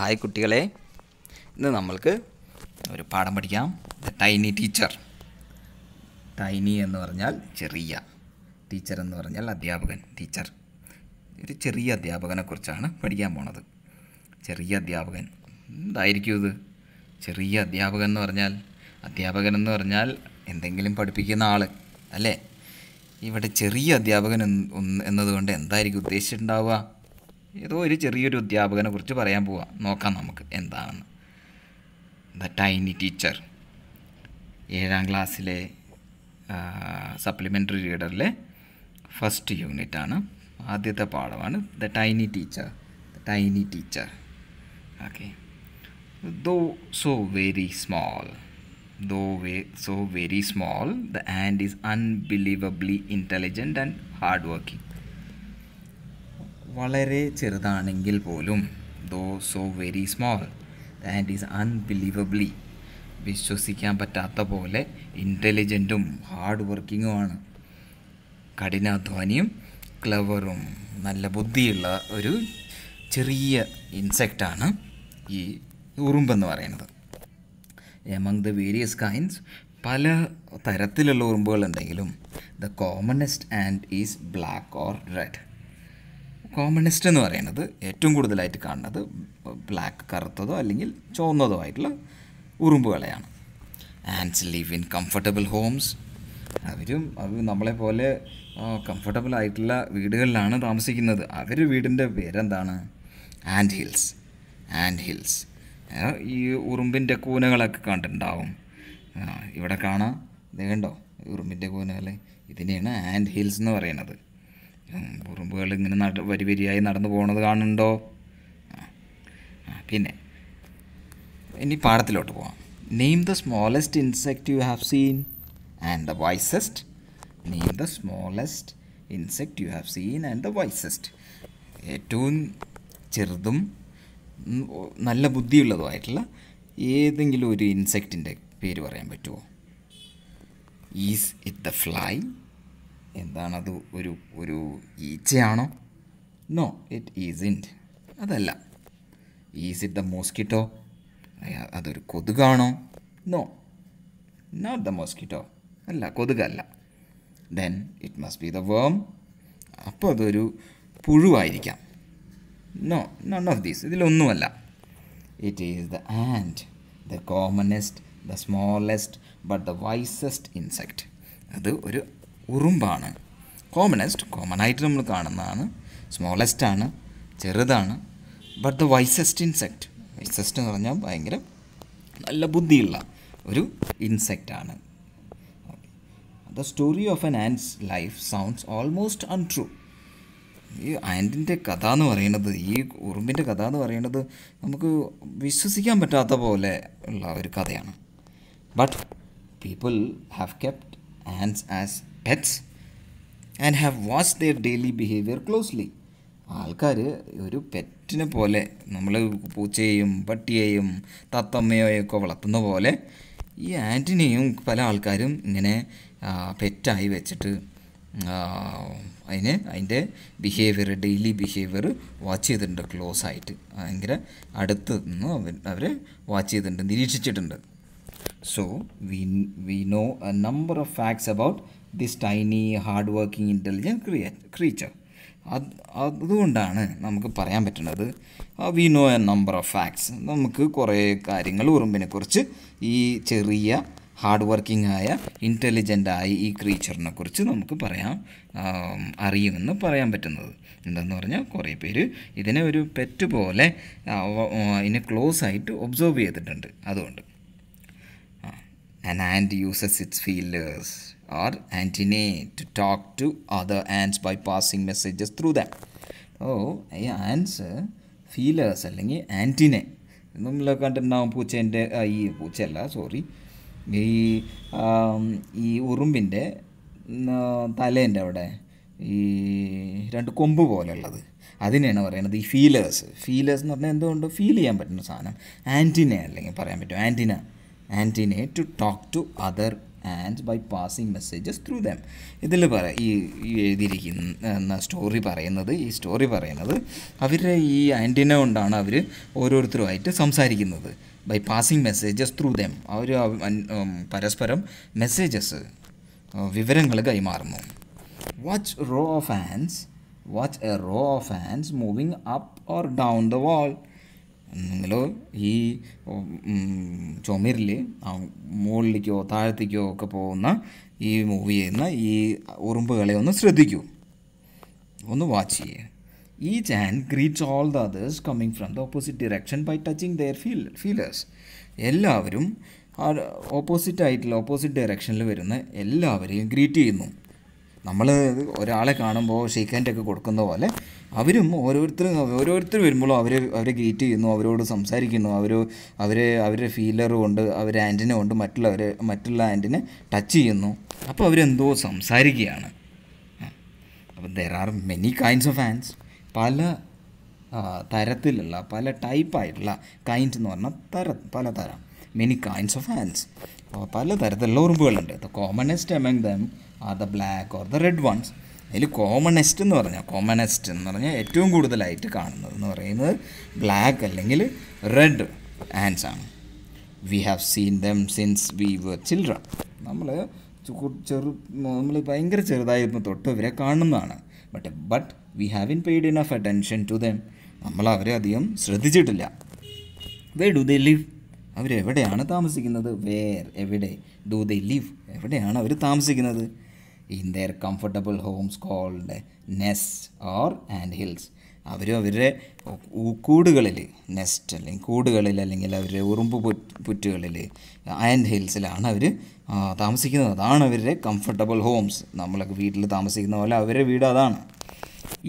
Hi കുട്ടികളെ ഇന്ന് നമ്മൾക്ക് ഒരു പാഠം പഠിക്കാം ദ ടൈനി ടീച്ചർ ടൈനി എന്ന് പറഞ്ഞാൽ ചെറിയ ടീച്ചർ എന്ന് പറഞ്ഞാൽ അധ്യാപകൻ ടീച്ചർ ഒരു ചെറിയ അധ്യാപകനെക്കുറിച്ചാണ് പഠിക്കാൻ പോണത് ചെറിയ അധ്യാപകൻ എന്തായിരിക്കും ഇത് ചെറിയ അധ്യാപകൻ എന്ന് പറഞ്ഞാൽ അധ്യാപകൻ എന്ന് പറഞ്ഞാൽ എന്തെങ്കിലും പഠിപ്പിക്കുന്ന ആൾ അല്ലേ ഇവിടെ ചെറിയ അധ്യാപകൻ എന്നതുകൊണ്ട് എന്തായിരിക്കും ഉദ്ദേശിച്ചിട്ടുണ്ടാവുക ഏതോ ഒരു ചെറിയൊരു അധ്യാപകനെ കുറിച്ച് പറയാൻ പോവാം നോക്കാം നമുക്ക് എന്താണെന്ന് ദ ടൈനി ടീച്ചർ ഏഴാം ക്ലാസ്സിലെ സപ്ലിമെൻ്ററി റീഡറിലെ ഫസ്റ്റ് യൂണിറ്റ് ആണ് ആദ്യത്തെ പാഠമാണ് the tiny teacher the tiny teacher okay though so very small though way so very small the ant is unbelievably intelligent and hard working വളരെ ചെറുതാണെങ്കിൽ പോലും though so very small ant is unbelievably വിശ്വസിക്കാൻ പറ്റാത്ത പോലെ ഇൻ്റലിജൻറ്റും hard വർക്കിങ്ങുമാണ് കഠിനാധ്വാനിയും ക്ലവറും നല്ല ബുദ്ധിയുള്ള ഒരു ചെറിയ ഇൻസെക്റ്റാണ് ഈ ഉറുമ്പെന്ന് പറയുന്നത് എമംഗ് ദ വേരിയസ് കൈൻഡ്സ് പല തരത്തിലുള്ള ഉറുമ്പുകളുണ്ടെങ്കിലും the commonest ant is black or red commonest എന്ന് പറയുന്നത് ഏറ്റവും കൂടുതലായിട്ട് കാണുന്നത് ബ്ലാക്ക് കറുത്തതോ അല്ലെങ്കിൽ ചുവന്നതോ ആയിട്ടുള്ള ഉറുമ്പുകളെയാണ് ants live in comfortable homes അവരും അവർ നമ്മളെ പോലെ കംഫർട്ടബിൾ ആയിട്ടുള്ള വീടുകളിലാണ് താമസിക്കുന്നത് അവർ വീടിൻ്റെ പേരെന്താണ് ആൻഡ് ഹിൽസ് ആൻഡ് ഹിൽസ് ഈ ഉറുമ്പിൻ്റെ കൂനകളൊക്കെ കണ്ടിട്ടുണ്ടാവും ഇവിടെ കാണാം ഇത് കണ്ടോ ഉറുമ്പിൻ്റെ കൂനകൾ ഇതിനെയാണ് ആൻഡ് ഹിൽസ് എന്ന് പറയുന്നത് ഉറുമ്പുകൾ ഇങ്ങനെ നട വരി വരിയായി നടന്നു പോകുന്നത് കാണുന്നുണ്ടോ പിന്നെ ഇനി പാടത്തിലോട്ട് പോവാം name the smallest insect you have seen and the wisest name the smallest insect you have seen and the wisest ഏറ്റവും ചെറുതും നല്ല ബുദ്ധിയുള്ളതുമായിട്ടുള്ള ഏതെങ്കിലും ഒരു ഇൻസെക്റ്റിൻ്റെ പേര് പറയാൻ പറ്റുമോ ഈസ് ഇറ്റ് ദ ഫ്ലൈ എന്താണത് ഒരു ഒരു ഈച്ചയാണോ നോ ഇറ്റ് ഈസ് അതല്ല ഈസ് ഇറ്റ് ദ മോസ്കിറ്റോ അതൊരു കൊതുകാണോ നോ നോട്ട് ദ മോസ്കിറ്റോ അല്ല കൊതുകല്ല then it must be the worm അപ്പോൾ അതൊരു പുഴുവായിരിക്കാം നോ നൺ ഓഫ് ദീസ് ഇതിലൊന്നുമല്ല it is the ant the commonest the smallest but the wisest insect അത് ഒരു ഉറുമ്പാണ് കോമണസ്റ്റ് കോമൺ ആയിട്ട് നമ്മൾ കാണുന്നതാണ് സ്മോളസ്റ്റ് ആണ് ചെറുതാണ് but the wisest insect wisest എന്ന് പറഞ്ഞാൽ ഭയങ്കര നല്ല ബുദ്ധിയുള്ള ഒരു ഇൻസെക്റ്റ് ആണ് the story of an ant's life sounds almost untrue ഈ ആൻഡിൻ്റെ കഥ എന്ന് പറയുന്നത് ഈ ഉറുമ്പിൻ്റെ കഥ എന്ന് പറയുന്നത് നമുക്ക് വിശ്വസിക്കാൻ പറ്റാത്ത പോലെ ഉള്ള ഒരു കഥയാണ് but people have kept ants as pets and have watch their daily behaviour closely ആൾക്കാർ ഒരു പെറ്റിനെ പോലെ നമ്മൾ പൂച്ചയെയും പട്ടിയെയും തത്തമ്മയെയും ഒക്കെ വളർത്തുന്ന പോലെ ഈ ആൻറ്റിനെയും പല ആൾക്കാരും ഇങ്ങനെ പെറ്റായി വെച്ചിട്ട് അതിന് അതിൻ്റെ ബിഹേവിയർ ഡെയിലി ബിഹേവിയർ വാച്ച് ചെയ്തിട്ടുണ്ട് ക്ലോസ് ആയിട്ട് ഭയങ്കര അടുത്ത് നിന്ന് അവർ വാച്ച് ചെയ്തിട്ടുണ്ട് നിരീക്ഷിച്ചിട്ടുണ്ട് so we we know a number of facts about this tiny hard working intelligent ക്രിയ ക്രീച്ചർ അത് അതുകൊണ്ടാണ് നമുക്ക് പറയാൻ പറ്റുന്നത് we know a number of facts നമുക്ക് കുറേ കാര്യങ്ങൾ ഉറുമ്പിനെക്കുറിച്ച് ഈ ചെറിയ ഹാർഡ് വർക്കിംഗ് ആയ ഇൻ്റലിജൻ്റ് ആയി ഈ ക്രീച്ചറിനെ കുറിച്ച് നമുക്ക് പറയാം അറിയുമെന്ന് പറയാൻ പറ്റുന്നത് എന്തെന്ന് പറഞ്ഞാൽ കുറേ പേര് ഇതിനെ ഒരു പെറ്റ് പോലെ ഇതിനെ ക്ലോസ് ആയിട്ട് ഒബ്സർവ് ചെയ്തിട്ടുണ്ട് അതുകൊണ്ട് ant ant uses its feelers or antennae to talk to other ants by passing messages through them. ഓ ഈ ആൻസ് ഫീലേഴ്സ് അല്ലെങ്കിൽ ആൻറ്റിനെ നമ്മളൊക്കെ കണ്ടിട്ടുണ്ടാവും പൂച്ചേൻ്റെ ഈ പൂച്ചയല്ല സോറി ഈ ഈ ഉറുമ്പിൻ്റെ തലേൻ്റെ അവിടെ ഈ രണ്ട് കൊമ്പ് പോലെയുള്ളത് അതിനെയാണ് പറയുന്നത് ഈ ഫീലേഴ്സ് ഫീലേഴ്സ് എന്ന് പറഞ്ഞാൽ എന്തുകൊണ്ട് ഫീൽ ചെയ്യാൻ പറ്റുന്ന സാധനം ആൻറ്റിനെ അല്ലെങ്കിൽ പറയാൻ പറ്റും antenna antennae to talk to other ant by passing messages through them ഇതിൽ പറ ഈ എഴുതിയിരിക്കുന്ന സ്റ്റോറി പറയുന്നത് ഈ സ്റ്റോറി പറയുന്നത് അവരുടെ ഈ ആൻറ്റിന കൊണ്ടാണ് അവർ ഓരോരുത്തരുമായിട്ട് സംസാരിക്കുന്നത് by passing messages through them അവർ പരസ്പരം മെസ്സേജസ് വിവരങ്ങൾ കൈമാറുന്നു watch row of ants watch a row of ants moving up or down the wall നിങ്ങൾ ഈ ചുമരിൽ മുകളിലേക്കോ താഴത്തേക്കോ ഒക്കെ പോകുന്ന ഈ മൂവ് ചെയ്യുന്ന ഈ ഉറുമ്പുകളെ ഒന്ന് ശ്രദ്ധിക്കൂ ഒന്ന് വാച്ച് ചെയ്യേ ഈ ചാൻ greets all the others coming from the opposite direction by touching their feel feelers എല്ലാവരും ഓപ്പോസിറ്റ് ആയിട്ടുള്ള ഓപ്പോസിറ്റ് ഡയറക്ഷനിൽ വരുന്ന എല്ലാവരെയും ഗ്രീറ്റ് ചെയ്യുന്നു നമ്മൾ ഒരാളെ കാണുമ്പോൾ ഷെയ്ക്ക് ഹാൻഡൊക്കെ കൊടുക്കുന്ന പോലെ അവരും ഓരോരുത്തരും ഓരോരുത്തർ വരുമ്പോഴും അവരെ അവരെ ഗ്രീറ്റ് ചെയ്യുന്നു അവരോട് സംസാരിക്കുന്നു അവർ അവരെ അവരുടെ ഫീലർ കൊണ്ട് അവരെ ആൻറ്റിനെ കൊണ്ട് മറ്റുള്ളവരെ മറ്റുള്ള ആൻറ്റിനെ ടച്ച് ചെയ്യുന്നു അപ്പോൾ അവരെന്തോ സംസാരിക്കുകയാണ് അപ്പം there are many kinds of ants പല തരത്തിലുള്ള പല ടൈപ്പായിട്ടുള്ള കൈൻഡ് എന്ന് പറഞ്ഞാൽ തര പല തരം മെനി കൈൻഡ്സ് ഓഫ് അപ്പോൾ പല തരത്തിലുള്ള ഉറുമ്പുകളുണ്ട് the commonest among them are the black or the red ones അതിൽ കോമണസ്റ്റ് എന്ന് പറഞ്ഞാൽ കോമണസ്റ്റ് എന്ന് പറഞ്ഞാൽ ഏറ്റവും കൂടുതലായിട്ട് കാണുന്നത് എന്ന് പറയുന്നത് ബ്ലാക്ക് അല്ലെങ്കിൽ റെഡ് ആൻഡ്സ് ആണ് we have seen them since we were children നമ്മൾ ചെറു നമ്മൾ ഭയങ്കര ചെറുതായിരുന്നു തൊട്ട് ഇവരെ കാണുന്നതാണ് but but we have in paid enough attention to them നമ്മൾ അവരെ അധികം ശ്രദ്ധിച്ചിട്ടില്ല വേ ഡു ദേ ലിവ് അവരെവിടെയാണ് താമസിക്കുന്നത് വേർ എവിടെ ഡു ദേ ലിവ് എവിടെയാണ് അവർ താമസിക്കുന്നത് in their comfortable homes called nest or ant hills അവർ അവരുടെ കൂടുകളിൽ നെസ്റ്റ് അല്ലെങ്കിൽ കൂടുകളിൽ അല്ലെങ്കിൽ അവരുടെ ഉറുമ്പ് പുറ്റുകളിൽ ആൻഡ് ഹിൽസിലാണ് അവർ താമസിക്കുന്നത് അതാണ് അവരുടെ കംഫർട്ടബിൾ ഹോംസ് നമ്മളൊക്കെ വീട്ടിൽ താമസിക്കുന്ന പോലെ അവരുടെ വീട് അതാണ്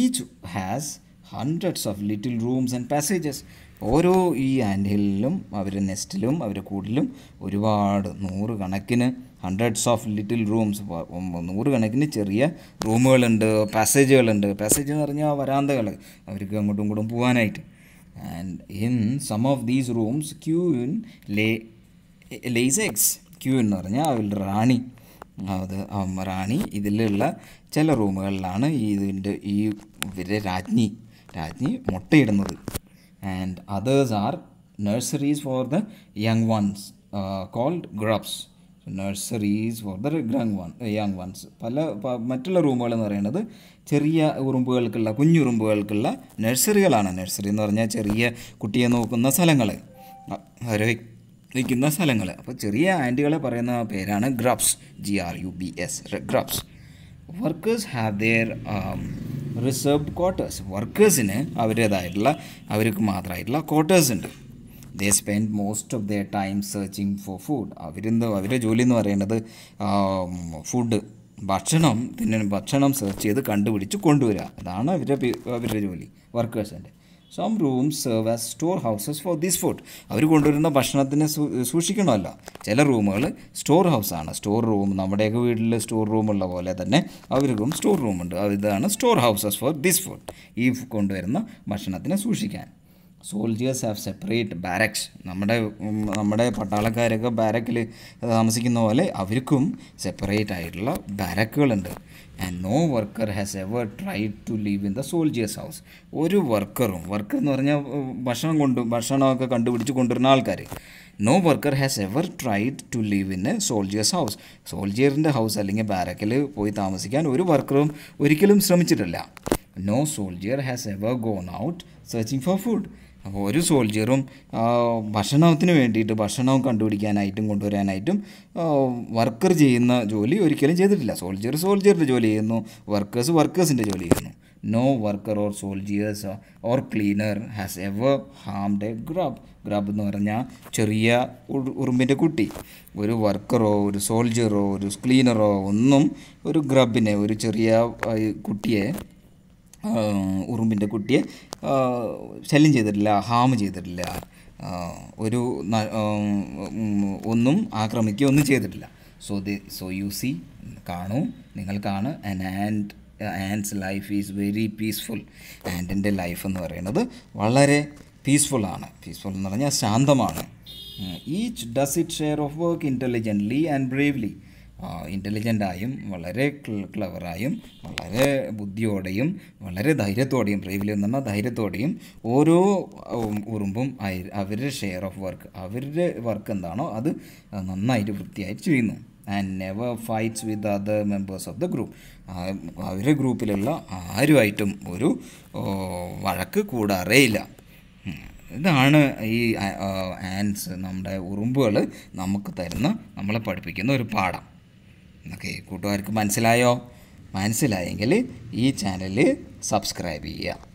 each has hundreds of little rooms and passages ഓരോ ഈ ആൻഡ് ഹില്ലിലും അവരുടെ നെസ്റ്റിലും അവരുടെ കൂടിലും ഒരുപാട് നൂറ് കണക്കിന് ഹൺഡ്രഡ്സ് ഓഫ് ലിറ്റിൽ റൂംസ് നൂറുകണക്കിന് ചെറിയ റൂമുകളുണ്ട് പാസേജുകളുണ്ട് പാസേജ് എന്ന് പറഞ്ഞാൽ വരാന്തകൾ അവർക്ക് അങ്ങോട്ടും ഇങ്ങോട്ടും പോകാനായിട്ട് and in some of these rooms queen lay lays eggs queen എന്ന് പറഞ്ഞാൽ അവൾ റാണി അത് റാണി ഇതിലുള്ള ചില റൂമുകളിലാണ് ഇതിൻ്റെ ഈ ഇവരെ രാജ്ഞി രാജ്ഞി മുട്ടയിടുന്നത് and others are nurseries for the young ones called grubs nurseries for the grub one young ones പല മറ്റുള്ള റൂമുകൾ എന്ന് പറയുന്നത് ചെറിയ ഉറുമ്പുകൾക്കുള്ള കുഞ്ഞുറുമ്പുകൾക്കുള്ള നഴ്സറികളാണ് നഴ്സറി എന്ന് പറഞ്ഞാൽ ചെറിയ കുട്ടിയെ നോക്കുന്ന സ്ഥലങ്ങൾ അവരെ വയ്ക്കുന്ന സ്ഥലങ്ങൾ അപ്പോൾ ചെറിയ ആൻറ്റികളെ പറയുന്ന പേരാണ് grubs G R U B S grubs workers have their reserve quarters വർക്കേഴ്സിന് അവരുടേതായിട്ടുള്ള അവർക്ക് മാത്രമായിട്ടുള്ള ക്വാർട്ടേഴ്സ് ഉണ്ട് they spend most of the time searching for food അവരിന്ന് അവരുടെ ജോലി എന്ന് പറയുന്നത് ഫുഡ് ഭക്ഷണം പിന്നെ ഭക്ഷണം സെർച്ച് ചെയ്ത് കണ്ടുപിടിച്ച് കൊണ്ടുവരിക അതാണ് അവരുടെ അവരുടെ ജോലി വർക്കേഴ്സിൻ്റെ some room serve as store houses for this food അവർ കൊണ്ടുവരുന്ന ഭക്ഷണത്തിനെ സൂക്ഷിക്കണമല്ലോ ചില റൂമുകൾ സ്റ്റോർ ഹൗസാണ് സ്റ്റോർ റൂം നമ്മുടെയൊക്കെ വീട്ടിൽ സ്റ്റോർ റൂമുള്ള പോലെ തന്നെ അവർക്കും സ്റ്റോർ റൂമുണ്ട് അതാണ് store houses for this food ഈ കൊണ്ടുവരുന്ന ഭക്ഷണത്തിനെ സൂക്ഷിക്കാൻ സോൾജിയേഴ്സ് ഹാവ് സെപ്പറേറ്റ് ബാരക്സ് നമ്മുടെ നമ്മുടെ പട്ടാളക്കാരൊക്കെ ബാരക്കിൽ താമസിക്കുന്ന പോലെ അവർക്കും സെപ്പറേറ്റ് ആയിട്ടുള്ള ബാരക്കുകളുണ്ട് and no worker has ever try to leave in the soldiers house ഒരു വർക്കറും വർക്കർ എന്ന് പറഞ്ഞാൽ ഭക്ഷണം കൊണ്ട് ഭക്ഷണമൊക്കെ കണ്ടുപിടിച്ച് കൊണ്ടുവരുന്ന ആൾക്കാർ no worker has ever tried to leave in a soldiers house സോൾജിയറിൻ്റെ ഹൗസ് അല്ലെങ്കിൽ ബാരക്കിൽ പോയി താമസിക്കാൻ ഒരു വർക്കറും ഒരിക്കലും ശ്രമിച്ചിട്ടില്ല no soldier has ever gone out searching for food അപ്പോൾ ഒരു സോൾജിയറും ഭക്ഷണത്തിന് വേണ്ടിയിട്ട് ഭക്ഷണവും കണ്ടുപിടിക്കാനായിട്ടും കൊണ്ടുവരാനായിട്ടും വർക്കർ ചെയ്യുന്ന ജോലി ഒരിക്കലും ചെയ്തിട്ടില്ല സോൾജിയർ സോൾജിയറിൻ്റെ ജോലി ചെയ്യുന്നു വർക്കേഴ്സ് വർക്കേഴ്സിൻ്റെ ജോലി ചെയ്യുന്നു no worker or soldiers or cleaner has ever harmed a grub grub എന്ന് പറഞ്ഞാൽ ചെറിയ ഉറുമ്പിൻ്റെ കുട്ടി ഒരു വർക്കറോ ഒരു സോൾജിയറോ ഒരു ക്ലീനറോ ഒന്നും ഒരു ഗ്രബിനെ ഒരു ചെറിയ കുട്ടിയെ ഉറുമ്പിൻ്റെ കുട്ടിയെ ശല്യം ചെയ്തിട്ടില്ല ഹാം ചെയ്തിട്ടില്ല ഒരു ഒന്നും ആക്രമിക്കുക ഒന്നും ചെയ്തിട്ടില്ല so the so you see കാണൂ നിങ്ങൾക്കാണ് and and ants life is very peaceful ആൻഡിൻ്റെ ലൈഫ് എന്ന് പറയുന്നത് വളരെ പീസ്ഫുള്ളാണ് പീസ്ഫുൾ എന്ന് പറഞ്ഞാൽ ശാന്തമാണ് each does it share of work intelligently and bravely ഇൻ്റലിജൻ്റായും വളരെ ക്ലവറായും വളരെ ബുദ്ധിയോടെയും വളരെ ധൈര്യത്തോടെയും ബ്രേവിലി എന്ന് പറഞ്ഞാൽ ധൈര്യത്തോടെയും ഓരോ ഉറുമ്പും അവരുടെ ഷെയർ ഓഫ് വർക്ക് അവരുടെ വർക്ക് എന്താണോ അത് നന്നായിട്ട് വൃത്തിയായിട്ട് ചെയ്യുന്നു and never fights with other members of the group അവരുടെ ഗ്രൂപ്പിലുള്ള ആരുമായിട്ടും ഒരു വഴക്ക് കൂടാറേ ഇല്ല ഇതാണ് ഈ ആൻസ് നമ്മുടെ ഉറുമ്പുകൾ നമുക്ക് തരുന്ന നമ്മളെ പഠിപ്പിക്കുന്ന ഒരു പാഠം എന്നൊക്കെ കൂട്ടുകാർക്ക് മനസ്സിലായോ മനസ്സിലായെങ്കിൽ ഈ ചാനൽ സബ്സ്ക്രൈബ് ചെയ്യുക